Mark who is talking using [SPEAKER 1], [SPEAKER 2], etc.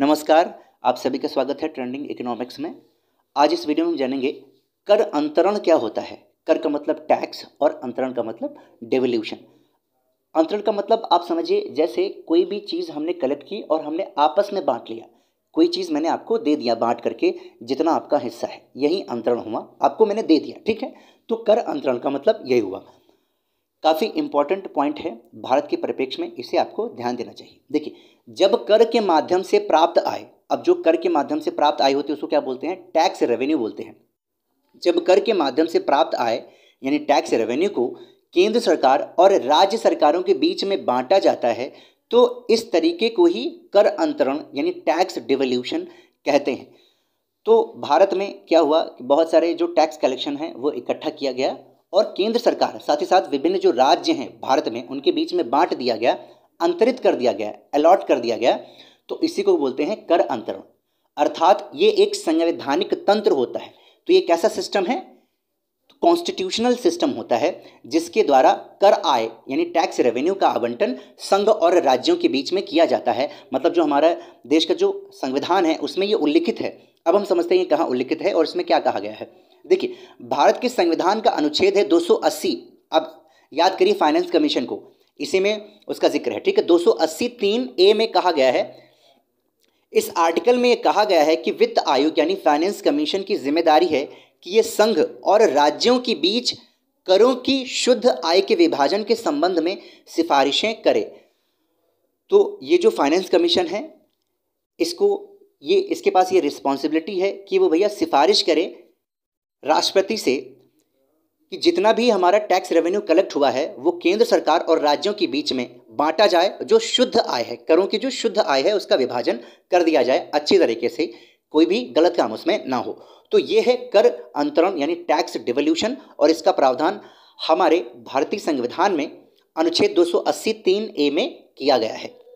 [SPEAKER 1] नमस्कार आप सभी का स्वागत है ट्रेंडिंग इकोनॉमिक्स में आज इस वीडियो में जानेंगे कर अंतरण क्या होता है कर का मतलब टैक्स और अंतरण का मतलब डेवल्यूशन अंतरण का मतलब आप समझिए जैसे कोई भी चीज़ हमने कलेक्ट की और हमने आपस में बांट लिया कोई चीज़ मैंने आपको दे दिया बांट करके जितना आपका हिस्सा है यही अंतरण हुआ आपको मैंने दे दिया ठीक है तो कर अंतरण का मतलब यही हुआ काफ़ी इंपॉर्टेंट पॉइंट है भारत के परिप्रेक्ष्य में इसे आपको ध्यान देना चाहिए देखिए जब कर के माध्यम से प्राप्त आय अब जो कर के माध्यम से प्राप्त आय होती है उसको क्या बोलते हैं टैक्स रेवेन्यू बोलते हैं जब कर के माध्यम से प्राप्त आय यानी टैक्स रेवेन्यू को केंद्र सरकार और राज्य सरकारों के बीच में बांटा जाता है तो इस तरीके को ही कर अंतरण यानी टैक्स डिवोल्यूशन कहते हैं तो भारत में क्या हुआ कि बहुत सारे जो टैक्स कलेक्शन हैं वो इकट्ठा किया गया और केंद्र सरकार साथ ही साथ विभिन्न जो राज्य हैं भारत में उनके बीच में बांट दिया गया अंतरित कर दिया गया अलॉट कर दिया गया तो इसी को बोलते हैं कर अंतरण अर्थात ये एक संवैधानिक तंत्र होता है तो ये कैसा सिस्टम है कॉन्स्टिट्यूशनल तो सिस्टम होता है जिसके द्वारा कर आय यानी टैक्स रेवेन्यू का आवंटन संघ और राज्यों के बीच में किया जाता है मतलब जो हमारा देश का जो संविधान है उसमें ये उल्लिखित है अब हम समझते हैं ये कहाँ उल्लिखित है और इसमें क्या कहा गया है देखिए भारत के संविधान का अनुच्छेद है 280 अब याद करिए फाइनेंस कमीशन को इसी में उसका जिक्र है ठीक है दो सौ अस्सी तीन ए में कहा गया है इस आर्टिकल में कहा गया है कि वित्त आयोग यानी फाइनेंस कमीशन की जिम्मेदारी है कि ये संघ और राज्यों के बीच करों की शुद्ध आय के विभाजन के संबंध में सिफारिशें करे तो ये जो फाइनेंस कमीशन है इसको ये इसके पास ये रिस्पॉन्सिबिलिटी है कि वो भैया सिफारिश करे राष्ट्रपति से कि जितना भी हमारा टैक्स रेवेन्यू कलेक्ट हुआ है वो केंद्र सरकार और राज्यों के बीच में बांटा जाए जो शुद्ध आय है करों की जो शुद्ध आय है उसका विभाजन कर दिया जाए अच्छी तरीके से कोई भी गलत काम उसमें ना हो तो ये है कर अंतरण यानी टैक्स डिवोल्यूशन और इसका प्रावधान हमारे भारतीय संविधान में अनुच्छेद दो तीन ए में किया गया है